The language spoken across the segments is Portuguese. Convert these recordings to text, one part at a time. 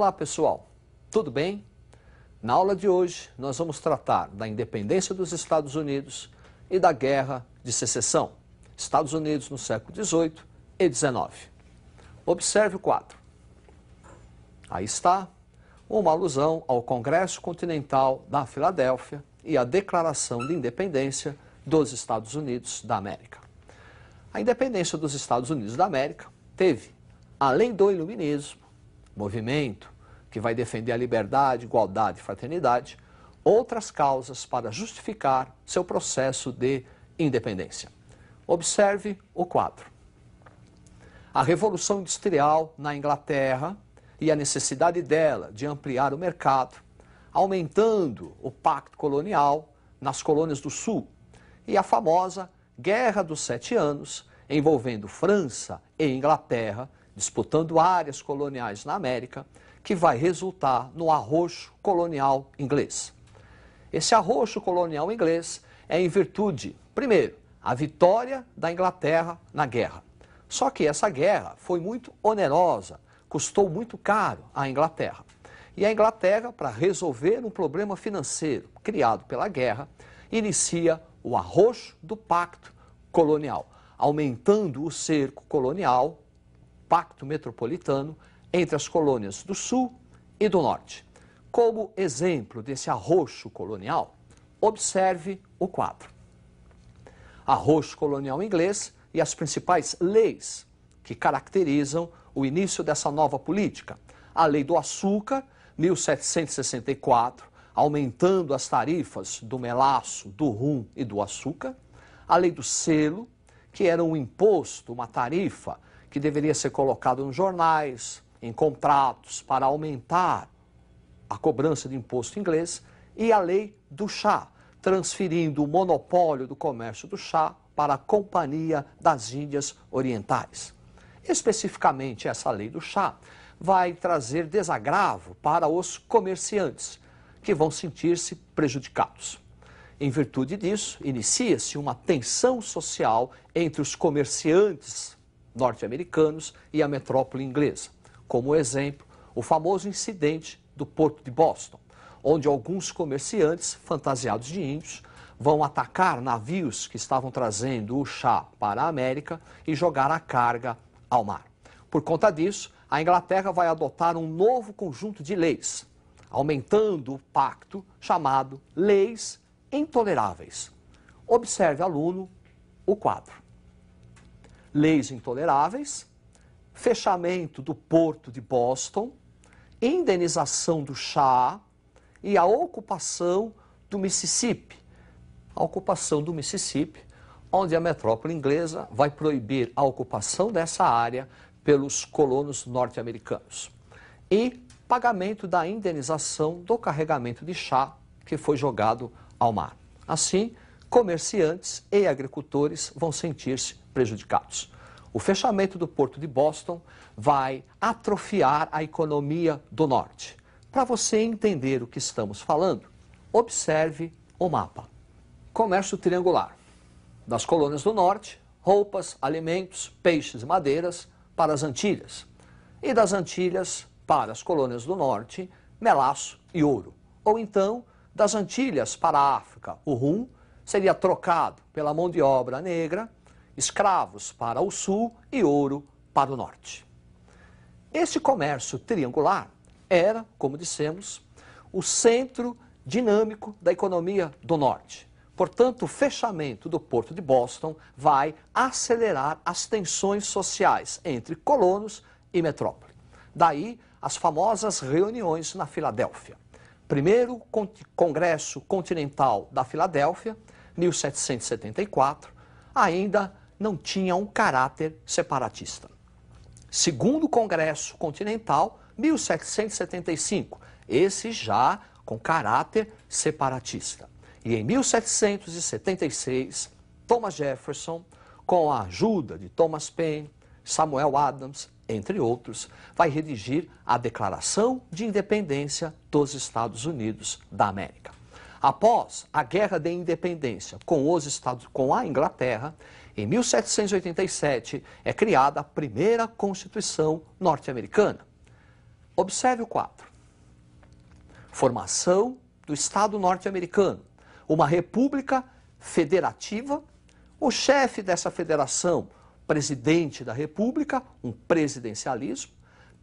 Olá pessoal, tudo bem? Na aula de hoje nós vamos tratar da independência dos Estados Unidos e da Guerra de Secessão, Estados Unidos no século XVIII e XIX. Observe o quadro. Aí está uma alusão ao Congresso Continental da Filadélfia e à Declaração de Independência dos Estados Unidos da América. A independência dos Estados Unidos da América teve, além do iluminismo, movimento que vai defender a liberdade, igualdade e fraternidade, outras causas para justificar seu processo de independência. Observe o quadro. A Revolução Industrial na Inglaterra e a necessidade dela de ampliar o mercado, aumentando o pacto colonial nas colônias do Sul, e a famosa Guerra dos Sete Anos, envolvendo França e Inglaterra, disputando áreas coloniais na América, que vai resultar no arroxo colonial inglês. Esse arroxo colonial inglês é em virtude, primeiro, a vitória da Inglaterra na guerra. Só que essa guerra foi muito onerosa, custou muito caro à Inglaterra. E a Inglaterra, para resolver um problema financeiro criado pela guerra, inicia o arroxo do pacto colonial, aumentando o cerco colonial, pacto metropolitano, entre as colônias do Sul e do Norte. Como exemplo desse arroxo colonial, observe o quadro. Arroxo colonial inglês e as principais leis que caracterizam o início dessa nova política. A Lei do Açúcar, 1764, aumentando as tarifas do melaço, do rum e do açúcar. A Lei do Selo, que era um imposto, uma tarifa que deveria ser colocado nos jornais, em contratos para aumentar a cobrança de imposto inglês e a lei do chá, transferindo o monopólio do comércio do chá para a Companhia das Índias Orientais. Especificamente, essa lei do chá vai trazer desagravo para os comerciantes, que vão sentir-se prejudicados. Em virtude disso, inicia-se uma tensão social entre os comerciantes norte-americanos e a metrópole inglesa como exemplo o famoso incidente do Porto de Boston, onde alguns comerciantes fantasiados de índios vão atacar navios que estavam trazendo o chá para a América e jogar a carga ao mar. Por conta disso, a Inglaterra vai adotar um novo conjunto de leis, aumentando o pacto chamado Leis Intoleráveis. Observe, aluno, o quadro. Leis intoleráveis fechamento do porto de Boston, indenização do chá e a ocupação do Mississippi. A ocupação do Mississippi, onde a metrópole inglesa vai proibir a ocupação dessa área pelos colonos norte-americanos. E pagamento da indenização do carregamento de chá que foi jogado ao mar. Assim, comerciantes e agricultores vão sentir-se prejudicados. O fechamento do porto de Boston vai atrofiar a economia do norte. Para você entender o que estamos falando, observe o mapa. Comércio triangular. Das colônias do norte, roupas, alimentos, peixes e madeiras para as Antilhas. E das Antilhas para as colônias do norte, melaço e ouro. Ou então, das Antilhas para a África, o rum seria trocado pela mão de obra negra escravos para o sul e ouro para o norte. Este comércio triangular era, como dissemos, o centro dinâmico da economia do norte. Portanto, o fechamento do porto de Boston vai acelerar as tensões sociais entre colonos e metrópole. Daí as famosas reuniões na Filadélfia. Primeiro Congresso Continental da Filadélfia, 1774, ainda não tinha um caráter separatista. Segundo Congresso Continental, 1775, esse já com caráter separatista. E em 1776, Thomas Jefferson, com a ajuda de Thomas Paine, Samuel Adams, entre outros, vai redigir a Declaração de Independência dos Estados Unidos da América. Após a Guerra de Independência com, os Estados, com a Inglaterra, em 1787 é criada a primeira Constituição norte-americana. Observe o quadro. Formação do Estado norte-americano, uma república federativa. O chefe dessa federação, presidente da república, um presidencialismo,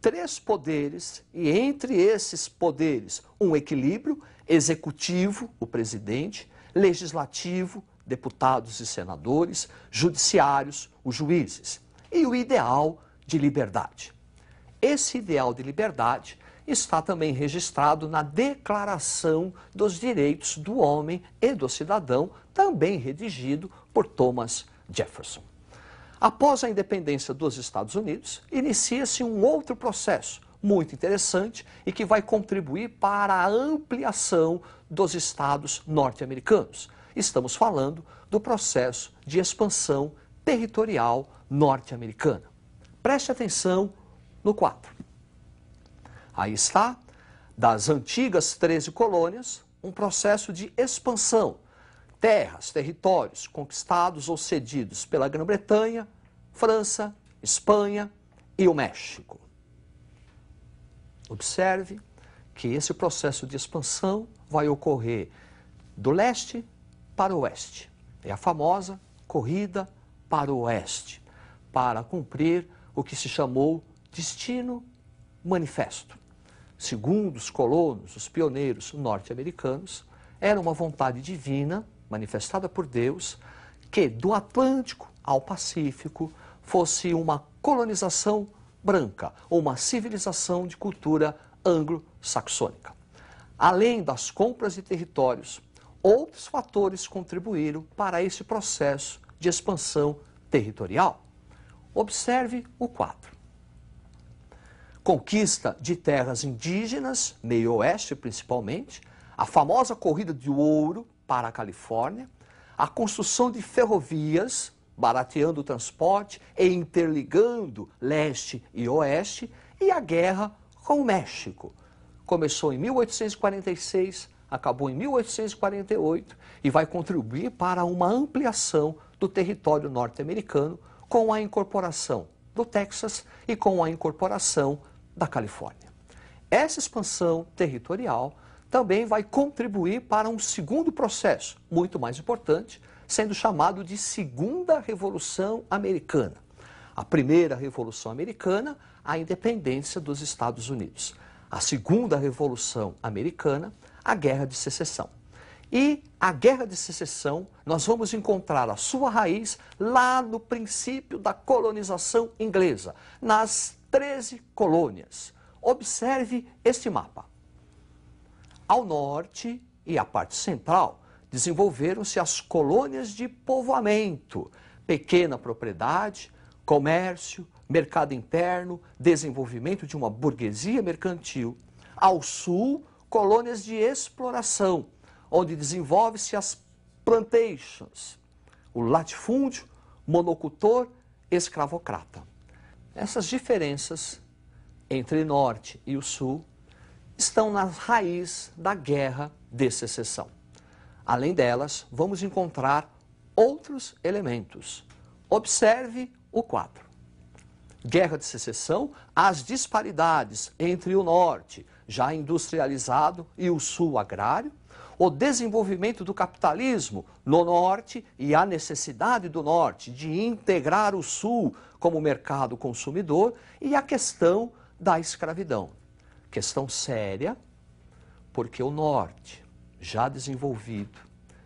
três poderes e entre esses poderes um equilíbrio executivo, o presidente, legislativo, deputados e senadores, judiciários, os juízes, e o ideal de liberdade. Esse ideal de liberdade está também registrado na Declaração dos Direitos do Homem e do Cidadão, também redigido por Thomas Jefferson. Após a independência dos Estados Unidos, inicia-se um outro processo muito interessante e que vai contribuir para a ampliação dos estados norte-americanos. Estamos falando do processo de expansão territorial norte-americana. Preste atenção no 4. Aí está, das antigas 13 colônias, um processo de expansão. Terras, territórios conquistados ou cedidos pela Grã-Bretanha, França, Espanha e o México. Observe que esse processo de expansão vai ocorrer do leste para o oeste. É a famosa corrida para o oeste, para cumprir o que se chamou Destino Manifesto. Segundo os colonos, os pioneiros norte-americanos, era uma vontade divina, manifestada por Deus, que do Atlântico ao Pacífico fosse uma colonização branca, uma civilização de cultura anglo-saxônica. Além das compras de territórios outros fatores contribuíram para esse processo de expansão territorial. Observe o quadro. Conquista de terras indígenas, meio oeste principalmente, a famosa corrida de ouro para a Califórnia, a construção de ferrovias, barateando o transporte e interligando leste e oeste, e a guerra com o México. Começou em 1846 acabou em 1848 e vai contribuir para uma ampliação do território norte-americano com a incorporação do Texas e com a incorporação da Califórnia. Essa expansão territorial também vai contribuir para um segundo processo, muito mais importante, sendo chamado de Segunda Revolução Americana. A primeira Revolução Americana, a independência dos Estados Unidos. A Segunda Revolução Americana, a Guerra de Secessão. E a Guerra de Secessão, nós vamos encontrar a sua raiz lá no princípio da colonização inglesa, nas 13 colônias. Observe este mapa. Ao norte e à parte central, desenvolveram-se as colônias de povoamento, pequena propriedade, comércio, mercado interno, desenvolvimento de uma burguesia mercantil. Ao sul, colônias de exploração, onde desenvolve-se as plantations, o latifúndio, monocultor, escravocrata. Essas diferenças entre norte e o sul estão na raiz da guerra de secessão. Além delas, vamos encontrar outros elementos. Observe o 4. Guerra de secessão, as disparidades entre o norte, já industrializado, e o sul agrário, o desenvolvimento do capitalismo no norte e a necessidade do norte de integrar o sul como mercado consumidor e a questão da escravidão. Questão séria, porque o norte, já desenvolvido,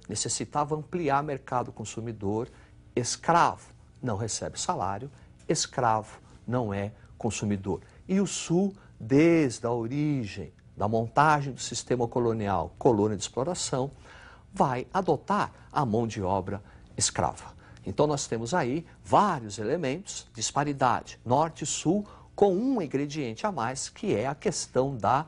necessitava ampliar mercado consumidor, escravo não recebe salário, escravo não é consumidor. E o sul desde a origem da montagem do sistema colonial, colônia de exploração, vai adotar a mão de obra escrava. Então nós temos aí vários elementos, disparidade norte e sul, com um ingrediente a mais, que é a questão da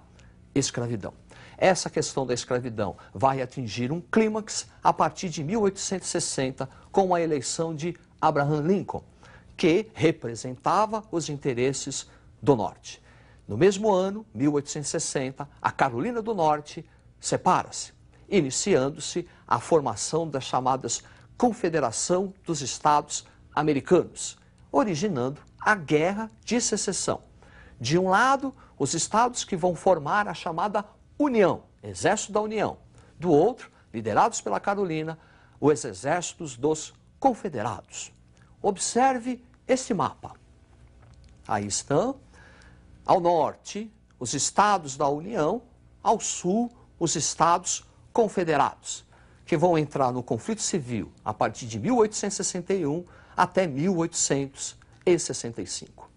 escravidão. Essa questão da escravidão vai atingir um clímax a partir de 1860, com a eleição de Abraham Lincoln, que representava os interesses do norte. No mesmo ano, 1860, a Carolina do Norte separa-se, iniciando-se a formação das chamadas Confederação dos Estados Americanos, originando a Guerra de Secessão. De um lado, os estados que vão formar a chamada União, Exército da União. Do outro, liderados pela Carolina, os exércitos dos confederados. Observe este mapa. Aí estão ao norte, os estados da União, ao sul, os estados confederados, que vão entrar no conflito civil a partir de 1861 até 1865.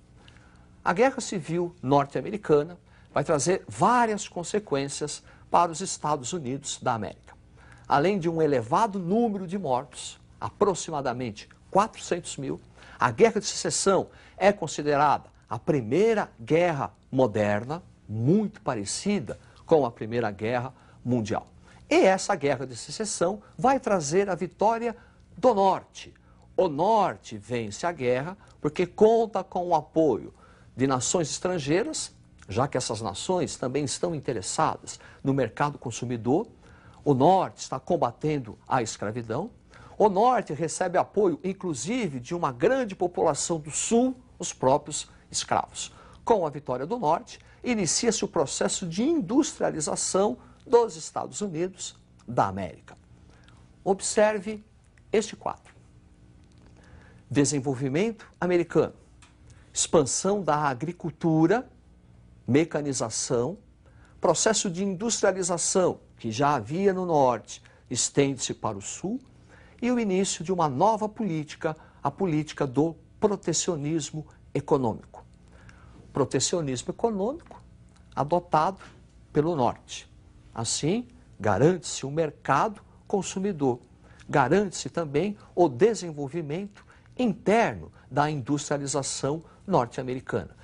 A Guerra Civil norte-americana vai trazer várias consequências para os Estados Unidos da América. Além de um elevado número de mortos, aproximadamente 400 mil, a Guerra de Secessão é considerada a primeira guerra moderna, muito parecida com a Primeira Guerra Mundial. E essa guerra de secessão vai trazer a vitória do Norte. O Norte vence a guerra porque conta com o apoio de nações estrangeiras, já que essas nações também estão interessadas no mercado consumidor. O Norte está combatendo a escravidão. O Norte recebe apoio, inclusive, de uma grande população do Sul, os próprios escravos. Com a vitória do Norte, inicia-se o processo de industrialização dos Estados Unidos da América. Observe este quadro: desenvolvimento americano, expansão da agricultura, mecanização, processo de industrialização que já havia no norte estende-se para o sul e o início de uma nova política, a política do protecionismo econômico protecionismo econômico adotado pelo Norte. Assim, garante-se o mercado consumidor, garante-se também o desenvolvimento interno da industrialização norte-americana.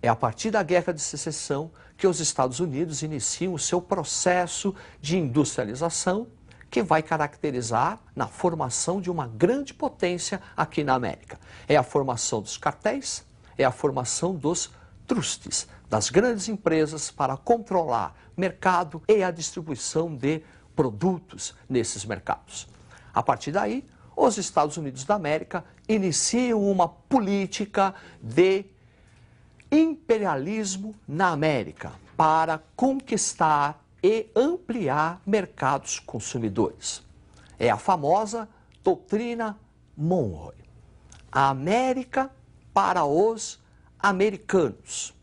É a partir da Guerra de Secessão que os Estados Unidos iniciam o seu processo de industrialização que vai caracterizar na formação de uma grande potência aqui na América. É a formação dos cartéis, é a formação dos trustes das grandes empresas para controlar mercado e a distribuição de produtos nesses mercados. A partir daí, os Estados Unidos da América iniciam uma política de imperialismo na América para conquistar e ampliar mercados consumidores. É a famosa doutrina Monroe. A América para os americanos,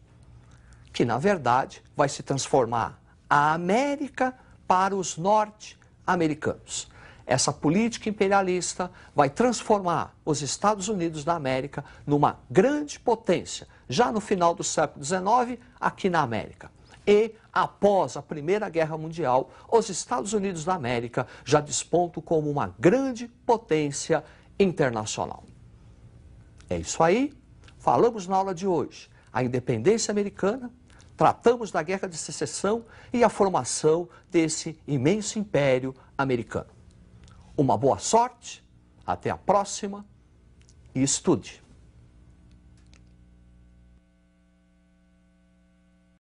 que na verdade vai se transformar a América para os norte-americanos. Essa política imperialista vai transformar os Estados Unidos da América numa grande potência, já no final do século XIX, aqui na América. E, após a Primeira Guerra Mundial, os Estados Unidos da América já despontam como uma grande potência internacional. É isso aí. Falamos na aula de hoje a independência americana, tratamos da guerra de secessão e a formação desse imenso império americano. Uma boa sorte, até a próxima e estude.